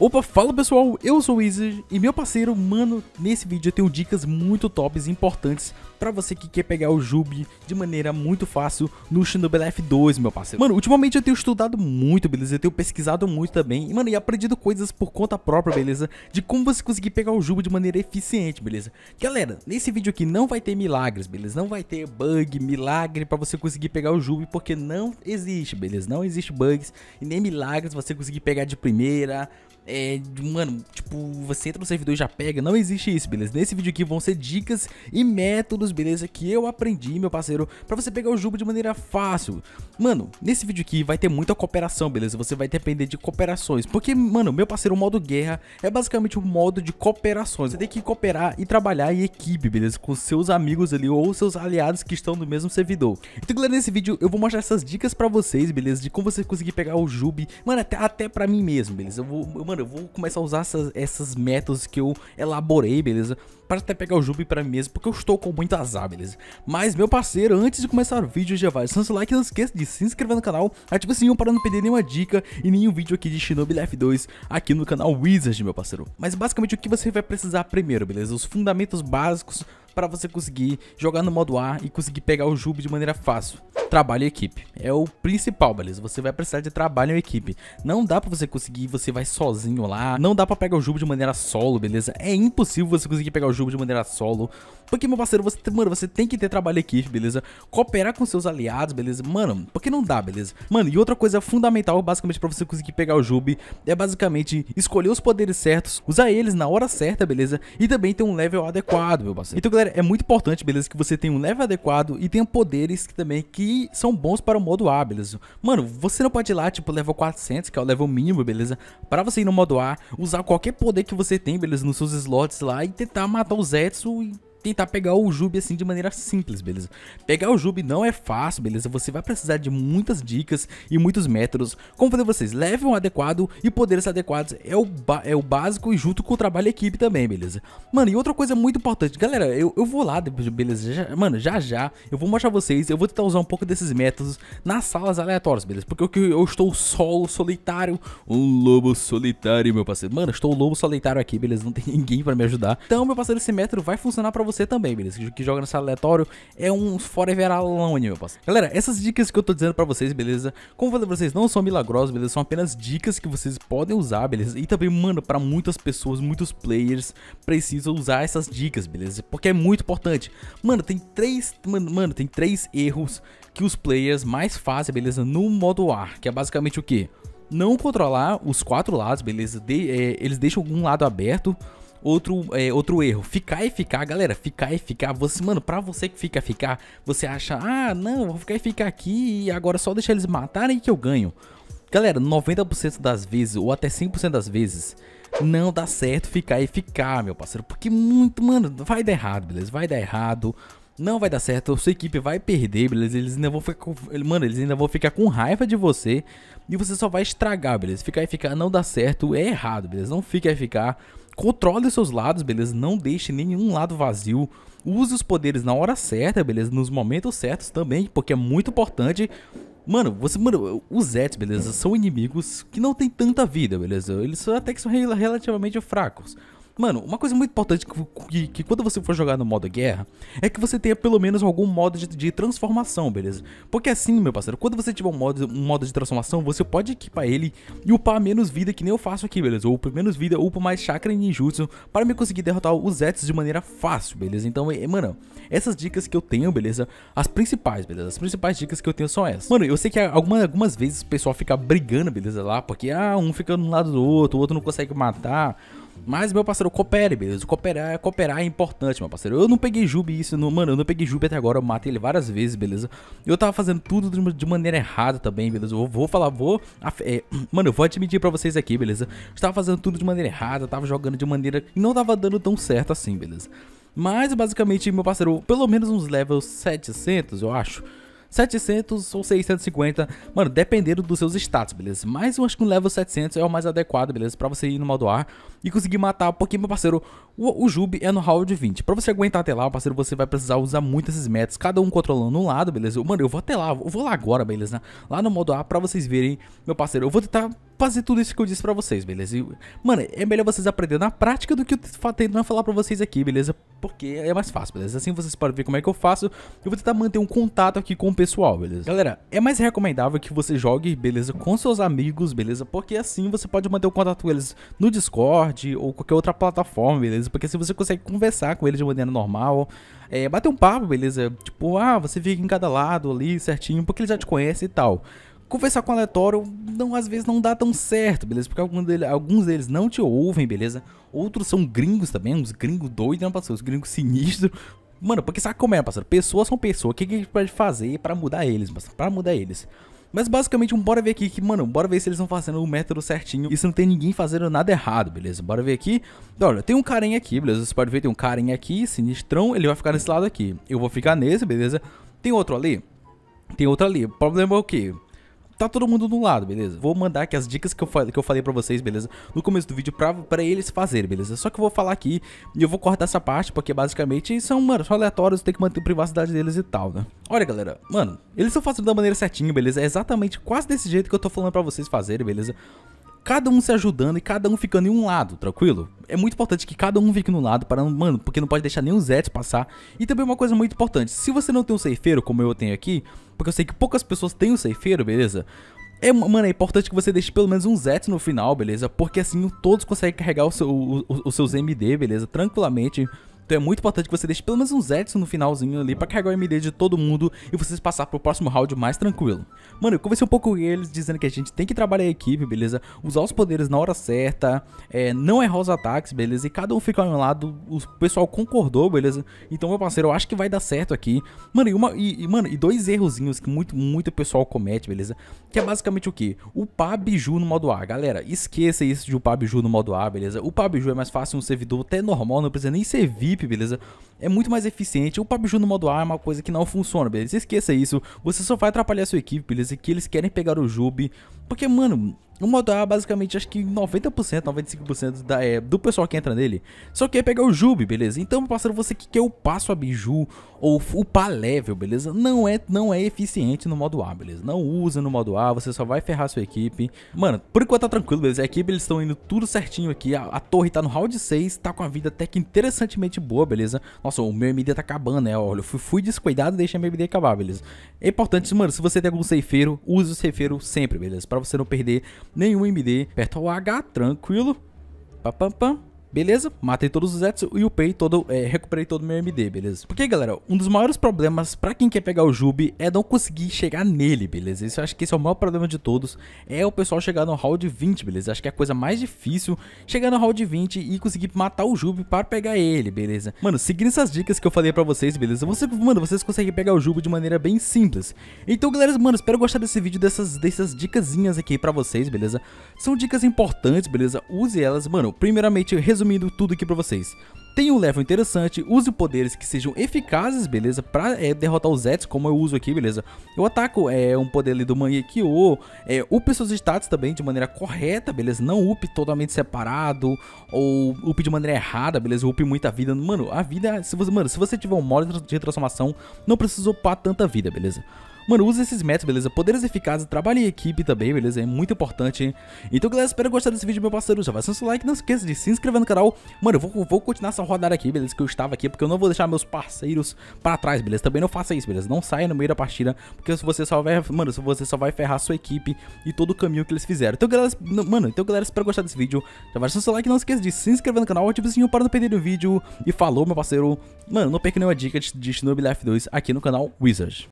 Opa, fala pessoal, eu sou o Easy e meu parceiro, mano, nesse vídeo eu tenho dicas muito tops e importantes para você que quer pegar o Jubi de maneira muito fácil no Shinobi F2, meu parceiro. Mano, ultimamente eu tenho estudado muito, beleza? Eu tenho pesquisado muito também e, mano, e aprendido coisas por conta própria, beleza? De como você conseguir pegar o Jubi de maneira eficiente, beleza? Galera, nesse vídeo aqui não vai ter milagres, beleza? Não vai ter bug, milagre para você conseguir pegar o Jubi, porque não existe, beleza? Não existe bugs e nem milagres você conseguir pegar de primeira, é, mano, tipo, você entra no servidor e já pega. Não existe isso, beleza? Nesse vídeo aqui vão ser dicas e métodos, beleza? Que eu aprendi, meu parceiro, pra você pegar o jogo de maneira fácil. Mano, nesse vídeo aqui vai ter muita cooperação, beleza? Você vai depender de cooperações. Porque, mano, meu parceiro, o modo guerra é basicamente um modo de cooperações. Você tem que cooperar e trabalhar em equipe, beleza? Com seus amigos ali ou seus aliados que estão no mesmo servidor. Então, galera, nesse vídeo eu vou mostrar essas dicas pra vocês, beleza? De como você conseguir pegar o Jube, mano, até, até pra mim mesmo, beleza? Eu vou, mano, mano, eu vou começar a usar essas, essas metas que eu elaborei, beleza? Para até pegar o Jubi para mim mesmo, porque eu estou com muito azar, beleza? Mas, meu parceiro, antes de começar o vídeo, já vai deixando seu like, não esqueça de se inscrever no canal, ativa o sininho para não perder nenhuma dica e nenhum vídeo aqui de Shinobi F2 aqui no canal Wizard, meu parceiro. Mas, basicamente, o que você vai precisar primeiro, beleza? Os fundamentos básicos para você conseguir jogar no modo A e conseguir pegar o Jubi de maneira fácil. Trabalho em equipe. É o principal, beleza? Você vai precisar de trabalho em equipe. Não dá pra você conseguir, você vai sozinho lá. Não dá pra pegar o jogo de maneira solo, beleza? É impossível você conseguir pegar o jogo de maneira solo. Porque, meu parceiro, você, mano, você tem que ter trabalho em equipe, beleza? Cooperar com seus aliados, beleza? Mano, porque não dá, beleza? Mano, e outra coisa fundamental, basicamente, pra você conseguir pegar o Jube, é basicamente escolher os poderes certos, usar eles na hora certa, beleza? E também ter um level adequado, meu parceiro. Então, galera, é muito importante, beleza, que você tenha um level adequado e tenha poderes que também que que são bons para o modo A, beleza? Mano, você não pode ir lá, tipo, level 400, que é o level mínimo, beleza? Pra você ir no modo A, usar qualquer poder que você tem, beleza? Nos seus slots lá e tentar matar o Zetsu e tentar pegar o Jubi assim de maneira simples, beleza? Pegar o Jubi não é fácil, beleza? Você vai precisar de muitas dicas e muitos métodos. Como fazer vocês? Level adequado e poderes adequados é o, é o básico e junto com o trabalho equipe também, beleza? Mano, e outra coisa muito importante, galera, eu, eu vou lá, beleza? Já, mano, já já eu vou mostrar vocês, eu vou tentar usar um pouco desses métodos nas salas aleatórias, beleza? Porque eu, eu estou solo, solitário, um lobo solitário, meu parceiro. Mano, estou lobo solitário aqui, beleza? Não tem ninguém pra me ajudar. Então, meu parceiro, esse método vai funcionar pra você? você também, beleza? Que joga nesse aleatório é um forever alone, meu parceiro. Galera, essas dicas que eu tô dizendo pra vocês, beleza? Como eu falei pra vocês, não são milagrosas, beleza? São apenas dicas que vocês podem usar, beleza? E também, mano, pra muitas pessoas, muitos players precisam usar essas dicas, beleza? Porque é muito importante. Mano, tem três, mano, mano tem três erros que os players mais fazem, beleza? No modo ar, que é basicamente o que? Não controlar os quatro lados, beleza? De, é, eles deixam algum lado aberto outro, é, outro erro. Ficar e ficar, galera, ficar e ficar. Você, mano, pra você que fica e ficar, você acha, ah, não, vou ficar e ficar aqui e agora só deixar eles matarem que eu ganho. Galera, 90% das vezes, ou até 100% das vezes, não dá certo ficar e ficar, meu parceiro. Porque muito, mano, vai dar errado, beleza? Vai dar errado. Não vai dar certo, sua equipe vai perder, beleza? Eles ainda vão ficar com... Mano, eles ainda vão ficar com raiva de você. E você só vai estragar, beleza? Ficar e ficar não dá certo, é errado, beleza? Não fica e ficar. Controle seus lados, beleza? Não deixe nenhum lado vazio. Use os poderes na hora certa, beleza? Nos momentos certos também, porque é muito importante Mano, você, mano, os Zets, beleza, são inimigos que não tem tanta vida, beleza? Eles até que são relativamente fracos. Mano, uma coisa muito importante que, que, que, quando você for jogar no modo guerra é que você tenha pelo menos algum modo de, de transformação, beleza? Porque assim, meu parceiro, quando você tiver um modo, um modo de transformação, você pode equipar ele e upar menos vida, que nem eu faço aqui, beleza? ou upo menos vida, upo mais chakra e ninjutsu para me conseguir derrotar os zets de maneira fácil, beleza? Então, é, mano, essas dicas que eu tenho, beleza? As principais, beleza? As principais dicas que eu tenho são essas. Mano, eu sei que algumas algumas vezes o pessoal fica brigando, beleza? Lá, porque ah, um fica no lado do outro, o outro não consegue matar. Mas, meu parceiro, coopere, beleza? Cooperar, cooperar é importante, meu parceiro. Eu não peguei Jubi isso, não, mano. Eu não peguei Jubi até agora. Eu matei ele várias vezes, beleza? Eu tava fazendo tudo de maneira errada também, beleza? Eu vou falar, vou. É, mano, eu vou admitir pra vocês aqui, beleza? Eu tava fazendo tudo de maneira errada, tava jogando de maneira. E não tava dando tão certo assim, beleza? Mas, basicamente, meu parceiro, pelo menos uns levels 700, eu acho. 700 ou 650, mano, dependendo dos seus status, beleza? Mas eu acho que um level 700 é o mais adequado, beleza? Pra você ir no modo ar e conseguir matar, um pouquinho meu parceiro, o, o Jube é no round de 20. Pra você aguentar até lá, parceiro, você vai precisar usar muito esses metas. cada um controlando um lado, beleza? Mano, eu vou até lá, eu vou lá agora, beleza? Lá no modo A, pra vocês verem, meu parceiro, eu vou tentar fazer tudo isso que eu disse pra vocês, beleza? E, mano, é melhor vocês aprenderem na prática do que eu tentando falar pra vocês aqui, beleza? Porque é mais fácil, beleza? Assim vocês podem ver como é que eu faço. Eu vou tentar manter um contato aqui com o pessoal, beleza? Galera, é mais recomendável que você jogue, beleza, com seus amigos, beleza? Porque assim você pode manter o contato com eles no Discord ou qualquer outra plataforma, beleza? coisa. Porque se você consegue conversar com ele de maneira normal, é, bater um papo, beleza? Tipo, ah, você fica em cada lado ali certinho, porque ele já te conhece e tal. Conversar com aleatório, não, às vezes não dá tão certo, beleza? Porque algum dele, alguns deles não te ouvem, beleza? Outros são gringos também, uns gringos doidos, né, parceiro? Os gringos sinistros. Mano, porque sabe como é, parceiro? Pessoas são pessoas. O que, que a gente pode fazer para mudar eles, parceiro? Pra mudar eles. Mas basicamente um bora ver aqui que, mano, bora ver se eles estão fazendo o método certinho e se não tem ninguém fazendo nada errado, beleza? Bora ver aqui. Então, olha, tem um carinha aqui, beleza? Você pode ver, tem um carinha aqui, sinistrão, ele vai ficar nesse lado aqui. Eu vou ficar nesse, beleza? Tem outro ali? Tem outro ali. O problema é o quê? tá todo mundo do lado, beleza? Vou mandar aqui as dicas que eu, que eu falei pra vocês, beleza? No começo do vídeo pra, pra eles fazerem, beleza? Só que eu vou falar aqui e eu vou cortar essa parte, porque basicamente são, mano, são aleatórios, tem que manter a privacidade deles e tal, né? Olha, galera, mano, eles estão fazendo da maneira certinha, beleza? É exatamente quase desse jeito que eu tô falando pra vocês fazerem, beleza? cada um se ajudando e cada um ficando em um lado, tranquilo? É muito importante que cada um fique no lado para, mano, porque não pode deixar nenhum Zet passar. E também uma coisa muito importante, se você não tem um ceifeiro como eu tenho aqui, porque eu sei que poucas pessoas têm um ceifeiro, beleza? É, mano, é importante que você deixe pelo menos um Zet no final, beleza? Porque assim todos conseguem carregar o seu, o, o, os seus MD, beleza? Tranquilamente. Então é muito importante que você deixe pelo menos uns Edson no finalzinho ali pra carregar o MD de todo mundo e vocês passar pro próximo round mais tranquilo. Mano, eu conversei um pouco com eles dizendo que a gente tem que trabalhar a equipe, beleza? Usar os poderes na hora certa, é, não errar é os ataques, beleza? E cada um ficar ao meu lado, o pessoal concordou, beleza? Então, meu parceiro, eu acho que vai dar certo aqui. Mano, e, uma, e, e mano, e dois errozinhos que muito, muito pessoal comete, beleza? Que é basicamente o quê? O Pabiju no modo A. Galera, esqueça isso de o Pabiju no modo A, beleza? O Pabiju é mais fácil um servidor até normal, não precisa nem ser VIP equipe, beleza? É muito mais eficiente. O PUBG no modo A é uma coisa que não funciona, beleza? Esqueça isso. Você só vai atrapalhar a sua equipe, beleza? Que eles querem pegar o Jube. Porque, mano, o A é basicamente acho que 90%, 95% da, é, do pessoal que entra nele só quer pegar o Jubi, beleza? Então, parceiro, você que quer upar sua biju ou upar level, beleza? Não é, não é eficiente no modo A, beleza? Não usa no modo A, você só vai ferrar sua equipe. Mano, por enquanto tá tranquilo, beleza? A equipe eles estão indo tudo certinho aqui. A, a, torre tá no round 6, tá com a vida até que interessantemente boa, beleza? Nossa, o meu MD tá acabando, né? Olha, eu fui, fui descuidado e deixei meu MD acabar, beleza? É importante, mano, se você tem algum ceifeiro, use o ceifeiro sempre, beleza? Pra você não perder nenhum MD. Aperta o H, tranquilo. Pam, pam, pam. Beleza? Matei todos os Zetsu e upei todo, é, recuperei todo o meu MD, beleza? Porque, galera, um dos maiores problemas pra quem quer pegar o Jubi é não conseguir chegar nele, beleza? Isso eu acho que esse é o maior problema de todos, é o pessoal chegar no round 20, beleza? Acho que é a coisa mais difícil, chegar no round 20 e conseguir matar o Jubi para pegar ele, beleza? Mano, seguindo essas dicas que eu falei pra vocês, beleza? Você, mano, vocês conseguem pegar o Jubi de maneira bem simples. Então, galera, mano, espero gostar desse vídeo, dessas, dessas dicasinhas aqui pra vocês, beleza? São dicas importantes, beleza? Use elas, mano, primeiramente, resolve resumindo tudo aqui pra vocês. Tem um level interessante, use poderes que sejam eficazes, beleza? Pra é, derrotar os Zets, como eu uso aqui, beleza? Eu ataco é, um poder ali do Mangekyou, é, upe seus status também de maneira correta, beleza? Não upe totalmente separado, ou upe de maneira errada, beleza? Upe muita vida. Mano, a vida, se você, mano, se você tiver um modo de transformação, não precisa upar tanta vida, beleza? Mano, usa esses métodos, beleza? Poderes eficazes, trabalho em equipe também, beleza? É muito importante, hein? Então, galera, espero gostar desse vídeo, meu parceiro. Já vai seu like, não esqueça de se inscrever no canal. Mano, eu vou, vou continuar essa rodada aqui, beleza? Que eu estava aqui, porque eu não vou deixar meus parceiros pra trás, beleza? Também não faça isso, beleza? Não saia no meio da partida, porque se você só vai, mano, se você só vai ferrar a sua equipe e todo o caminho que eles fizeram. Então, galera, mano, então, galera, espero gostar desse vídeo. Já vai seu like, não esqueça de se inscrever no canal, ativa o sininho para não perder o vídeo. E falou, meu parceiro. Mano, não perca nenhuma dica de, de Shinobi Life 2 aqui no canal Wizard.